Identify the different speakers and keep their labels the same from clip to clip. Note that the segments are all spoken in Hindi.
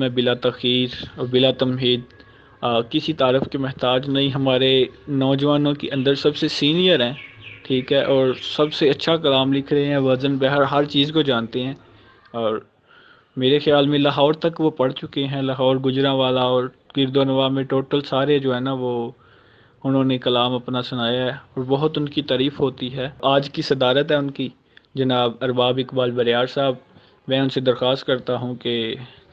Speaker 1: मैं बिला तखीर और बिला तमहीद किसी तारफ़ के महताज नहीं हमारे नौजवानों के अंदर सबसे सीनियर हैं ठीक है और सबसे अच्छा कलाम लिख रहे हैं वज़न बहर हर चीज़ को जानते हैं और मेरे ख्याल में लाहौर तक वो पढ़ चुके हैं लाहौर गुजरा वाला और गिरदोनवा में टोटल सारे जो है ना वो उन्होंने कलाम अपना सुनाया है और बहुत उनकी तारीफ़ होती है आज की सदारत है उनकी जनाब अरबाब इकबाल बरियार साहब मैं उनसे दरख्वास्त करता हूँ कि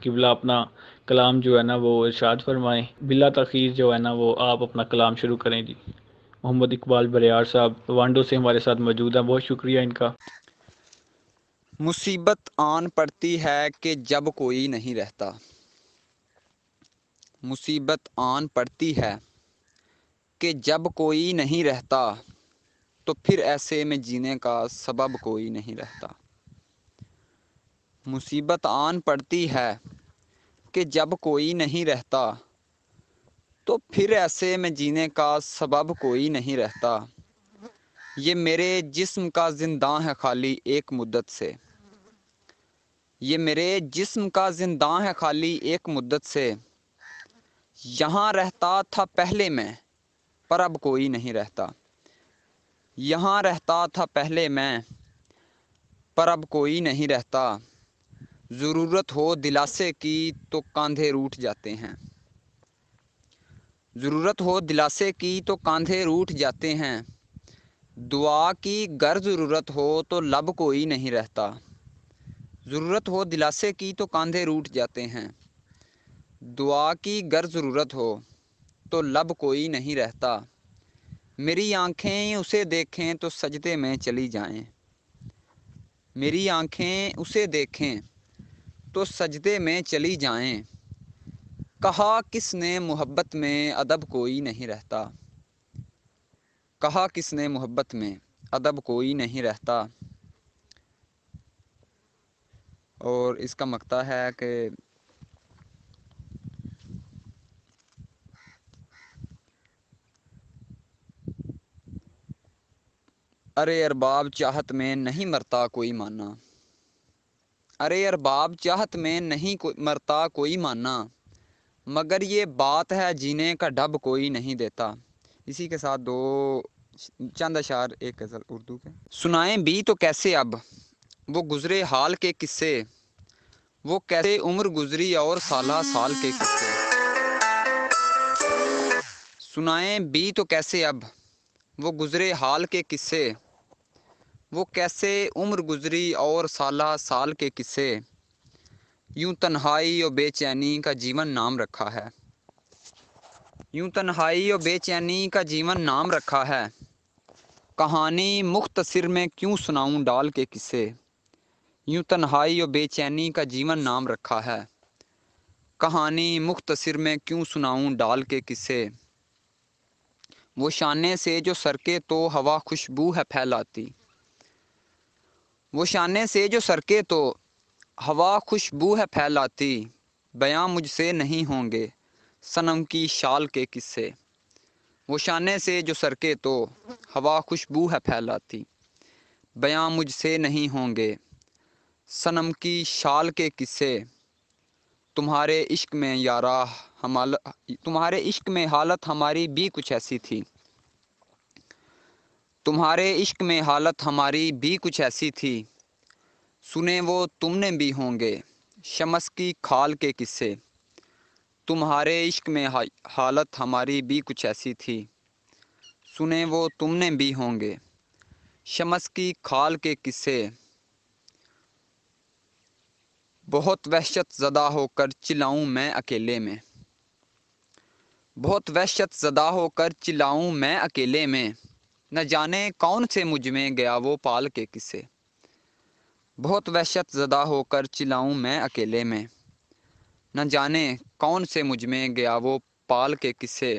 Speaker 1: किबला अपना कलाम जो है ना वो इर्शाद फरमाएं बिला तखीर जो है ना वो आप अपना कलाम शुरू करें जी मोहम्मद इकबाल बरियार साहब वांडो से हमारे साथ मौजूद हैं बहुत शुक्रिया इनका
Speaker 2: मुसीबत आन पड़ती है कि जब कोई नहीं रहता मुसीबत आन पड़ती है कि जब कोई नहीं रहता तो फिर ऐसे में जीने का सबब कोई नहीं रहता मुसीबत आन पड़ती है कि जब कोई नहीं रहता तो फिर ऐसे में जीने का सबब कोई नहीं रहता ये मेरे जिस्म का जिंदा है खाली एक मुद्दत से ये मेरे जिस्म का जिंदा है खाली एक मुद्दत से यहाँ रहता था पहले मैं पर अब कोई नहीं रहता यहाँ रहता था पहले मैं पर अब कोई नहीं रहता ज़रूरत हो दिलासे की तो कांधे रूठ जाते हैं ज़रूरत हो दिलासे की तो कांधे रूठ जाते हैं दुआ की गर ज़रूरत हो तो लब कोई नहीं रहता ज़रूरत हो दिलासे की तो कांधे रूठ जाते हैं दुआ की गर ज़रूरत हो तो लब कोई नहीं रहता मेरी आंखें उसे देखें तो सजदे में चली जाएं मेरी आंखें उसे देखें तो सजदे में चली जाएं कहा किसने मोहब्बत में अदब कोई नहीं रहता कहा किसने मोहब्बत में अदब कोई नहीं रहता और इसका मकता है कि अरे अरबाब चाहत में नहीं मरता कोई माना अरे अरबाब चाहत में नहीं को, मरता कोई माना मगर ये बात है जीने का डब कोई नहीं देता इसी के साथ दो चंद अशार एक गज़ल उर्दू के सुनाए भी तो कैसे अब वो गुज़रे हाल के किस्से वो कैसे उम्र गुज़री और साला साल के किस्से सुनाए भी तो कैसे अब वो गुज़रे हाल के किस्से वो कैसे उम्र गुजरी और साला साल के किस्से यूं तन्हाई और बेचैनी का जीवन नाम रखा है यूं तन्हाई और बेचैनी का जीवन नाम रखा है कहानी मुख्तसर में क्यों सुनाऊं डाल के किस्से यूं तन्हाई और बेचैनी का जीवन नाम रखा है कहानी मुख्तसर में क्यों सुनाऊं डाल के किस्से वो शाने से जो सरके तो हवा खुशबू है फैलाती वो शान से जो सरके तो हवा खुशबू है फैलाती बयां मुझसे नहीं होंगे सनम की शाल के किस्से वो शान से जो सरके तो हवा खुशबू है फैलाती बयां मुझसे नहीं होंगे सनम की शाल के किस्से तुम्हारे इश्क में यारा हमारा तुम्हारे इश्क में हालत हमारी भी कुछ ऐसी थी तुम्हारे इश्क में हालत हमारी भी कुछ ऐसी थी सुने वो तुमने भी होंगे शमस की खाल के किस्से तुम्हारे इश्क में हालत हमारी भी कुछ ऐसी थी सुने वो तुमने भी होंगे शमस की खाल के किस्से बहुत वहशत ज़दा होकर चिल्लाऊं मैं अकेले में बहुत वहशत ज़दा होकर चिल्लाऊं मैं अकेले में न जाने कौन से मुझ में गया वो पाल के किस्से बहुत वहशत ज़दा होकर चिल्लाऊं मैं अकेले में न जाने कौन से मुझ में गया वो पाल के किस्से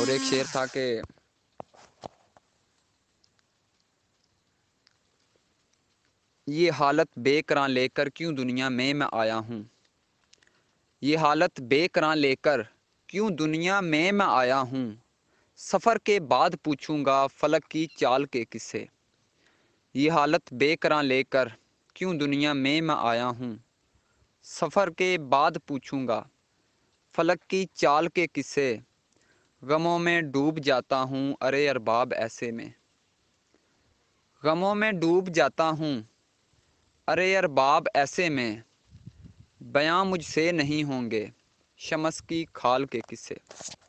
Speaker 2: और एक शेर था कि ये हालत बेकरा लेकर क्यों दुनिया में मैं आया हूँ ये हालत बेकरा लेकर क्यों दुनिया में मैं आया हूँ सफ़र के बाद पूछूंगा फलक की चाल के किस्से ये हालत बेकरा लेकर क्यों दुनिया में मैं आया हूँ सफ़र के बाद पूछूंगा फलक की चाल के किस्से गमों में डूब जाता हूँ अरे अरबाब ऐसे में गमों में डूब जाता हूँ अरे अरबाब ऐसे में बयां मुझसे नहीं होंगे शमस की खाल के किस्से